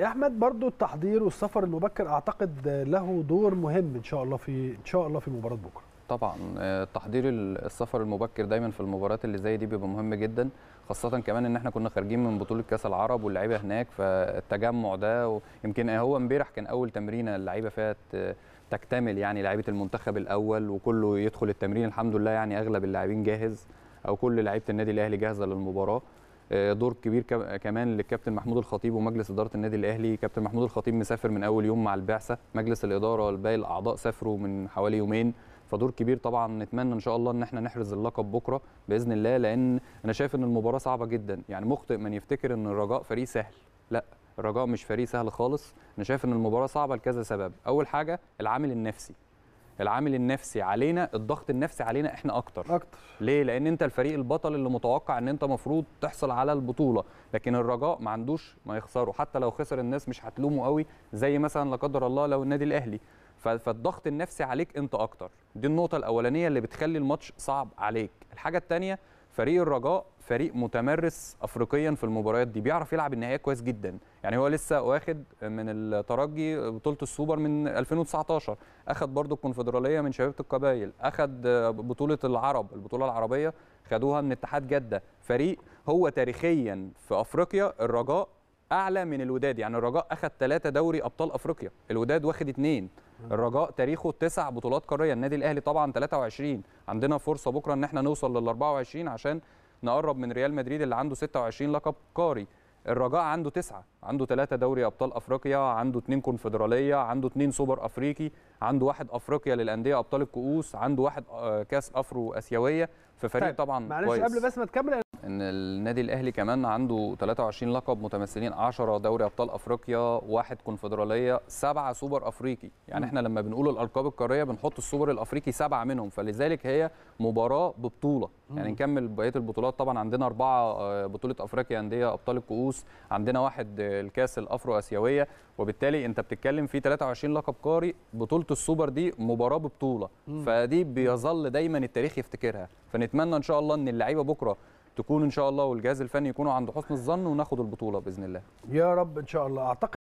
يا احمد برضو التحضير والسفر المبكر اعتقد له دور مهم ان شاء الله في ان شاء الله في مباراه بكره طبعا آه، تحضير السفر المبكر دايما في المباريات اللي زي دي بيبقى مهم جدا خاصه كمان ان احنا كنا خارجين من بطوله كاس العرب واللعيبه هناك فالتجمع ده يمكن هو امبارح كان اول تمرينه اللعيبه فيها تكتمل يعني لعيبه المنتخب الاول وكله يدخل التمرين الحمد لله يعني اغلب اللاعبين جاهز او كل لعيبه النادي الاهلي جاهزه للمباراه آه، دور كبير كمان للكابتن محمود الخطيب ومجلس اداره النادي الاهلي كابتن محمود الخطيب مسافر من اول يوم مع البعثه مجلس الاداره والباقي الاعضاء سافروا من حوالي يومين فدور كبير طبعا نتمنى ان شاء الله ان احنا نحرز اللقب بكره باذن الله لان انا شايف ان المباراه صعبه جدا يعني مخطئ من يفتكر ان الرجاء فريق سهل لا الرجاء مش فريق سهل خالص انا شايف ان المباراه صعبه لكذا سبب اول حاجه العامل النفسي العامل النفسي علينا الضغط النفسي علينا احنا اكتر اكتر ليه لان انت الفريق البطل اللي متوقع ان انت مفروض تحصل على البطوله لكن الرجاء ما عندوش ما يخسره حتى لو خسر الناس مش هتلومه قوي زي مثلا لا قدر الله لو النادي الاهلي فالضغط النفسي عليك انت اكتر دي النقطه الاولانيه اللي بتخلي الماتش صعب عليك الحاجه الثانيه فريق الرجاء فريق متمرس افريقيا في المباريات دي بيعرف يلعب النهائيات كويس جدا يعني هو لسه واخد من الترجي بطوله السوبر من 2019 اخد برضو الكونفدراليه من شبيبه القبائل اخد بطوله العرب البطوله العربيه خدوها من اتحاد جده فريق هو تاريخيا في افريقيا الرجاء اعلى من الوداد يعني الرجاء اخد ثلاثة دوري ابطال افريقيا الوداد واخد اثنين الرجاء تاريخه تسع بطولات قاريه النادي الاهلي طبعا 23 عندنا فرصه بكره ان احنا نوصل لل 24 عشان نقرب من ريال مدريد اللي عنده 26 لقب قاري الرجاء عنده تسعة عنده ثلاثة دوري أبطال أفريقيا عنده اثنين كونفدرالية عنده اثنين سوبر أفريقي عنده واحد أفريقيا للأندية أبطال الكؤوس عنده واحد آه، كاس أفرو أسيوية ففريق طيب. طبعا معلش كويس. قبل بس ما تكمل ان النادي الاهلي كمان عنده 23 لقب متمثلين 10 دوري ابطال افريقيا واحد كونفدراليه سبعه سوبر افريقي يعني احنا لما بنقول الالقاب القاريه بنحط السوبر الافريقي سبعه منهم فلذلك هي مباراه ببطوله يعني نكمل بقيه البطولات طبعا عندنا اربعه آه، بطوله افريقيا انديه ابطال الكؤوس عندنا واحد آه، الكاس الافرو اسيويه وبالتالي انت بتتكلم في 23 لقب قاري بطوله السوبر دي مباراه ببطوله فدي بيظل دايما التاريخ يفتكرها فنتمنى ان شاء الله ان اللعيبه بكره تكون ان شاء الله والجهاز الفني يكونوا عند حسن الظن وناخد البطوله باذن الله يا رب ان شاء الله اعتقد